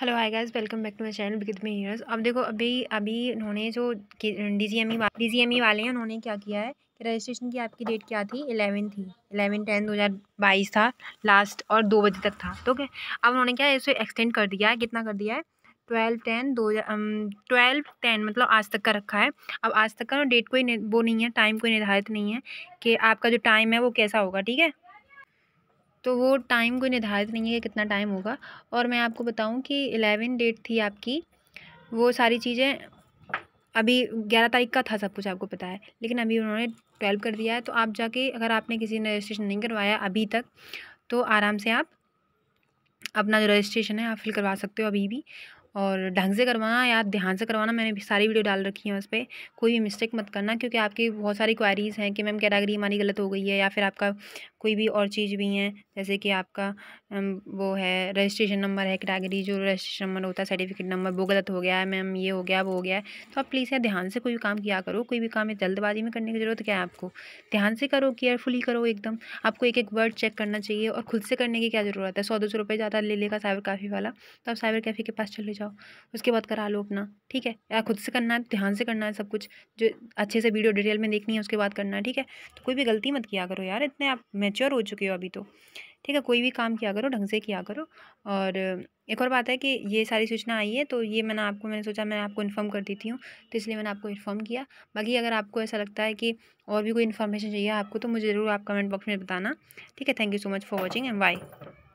hello hi guys welcome back to my channel बिकित में heroes अब देखो अभी अभी उन्होंने जो डीजीएमई डीजीएमई e e वाले हैं उन्होंने क्या किया है कि रजिस्ट्रेशन की आपकी डेट क्या थी इलेवन थी इलेवन टेन दो हज़ार बाईस था लास्ट और दो बजे तक था तो क्या अब उन्होंने क्या इसे एक्सटेंड कर दिया है कितना कर दिया है ट्वेल्व टेन दो ट्वेल्व टेन मतलब आज तक का रखा है अब आज तक का डेट कोई वो नहीं है टाइम कोई निर्धारित नहीं है कि आपका जो टाइम है वो कैसा होगा ठीक है तो वो टाइम कोई निर्धारित नहीं है कि कितना टाइम होगा और मैं आपको बताऊं कि एलेवन डेट थी आपकी वो सारी चीज़ें अभी ग्यारह तारीख का था सब कुछ आपको पता है लेकिन अभी उन्होंने ट्वेल्व कर दिया है तो आप जाके अगर आपने किसी ने रजिस्ट्रेशन नहीं करवाया अभी तक तो आराम से आप अपना जो रजिस्ट्रेशन है आप फिल करवा सकते हो अभी भी और ढंग से करवाना या ध्यान से करवाना मैंने सारी वीडियो डाल रखी है उस पर कोई भी मिस्टेक मत करना क्योंकि आपकी बहुत सारी क्वारीज़ हैं कि मैम कैटागरी हमारी गलत हो गई है या फिर आपका कोई भी और चीज़ भी हैं जैसे कि आपका वो है रजिस्ट्रेशन नंबर है कैटागरी जो रजिस्ट्रेशन नंबर होता है सर्टिफिकेट नंबर वो गलत हो गया है मैम ये हो गया वो हो गया है तो आप प्लीज़ यार ध्यान से कोई भी काम किया करो कोई भी काम जल्दबाजी में करने की ज़रूरत क्या है आपको ध्यान से करो केयरफुली करो एकदम आपको एक एक वर्ड चेक करना चाहिए और खुद से करने की क्या ज़रूरत है सौ दो सौ रुपये ज़्यादा ले लेगा साइबर काफ़ी वाला तो आप साइबर कैफ़े के पास चले जाओ जाओ उसके बाद करा लो अपना ठीक है या खुद से करना है ध्यान से करना है सब कुछ जो अच्छे से वीडियो डिटेल में देखनी है उसके बाद करना है ठीक है तो कोई भी गलती मत किया करो यार इतने आप मेच्योर हो चुके हो अभी तो ठीक है कोई भी काम किया करो ढंग से किया करो और एक और बात है कि ये सारी सूचना आई है तो ये मैंने आपको मैंने सोचा मैं आपको इन्फॉर्म कर देती हूँ तो इसलिए मैंने आपको इन्फॉर्म किया बाकी अगर आपको ऐसा लगता है कि और भी कोई इन्फॉर्मेशन चाहिए आपको तो मुझे ज़रूर आप कमेंट बॉक्स में बताना ठीक है thank you so much for watching and bye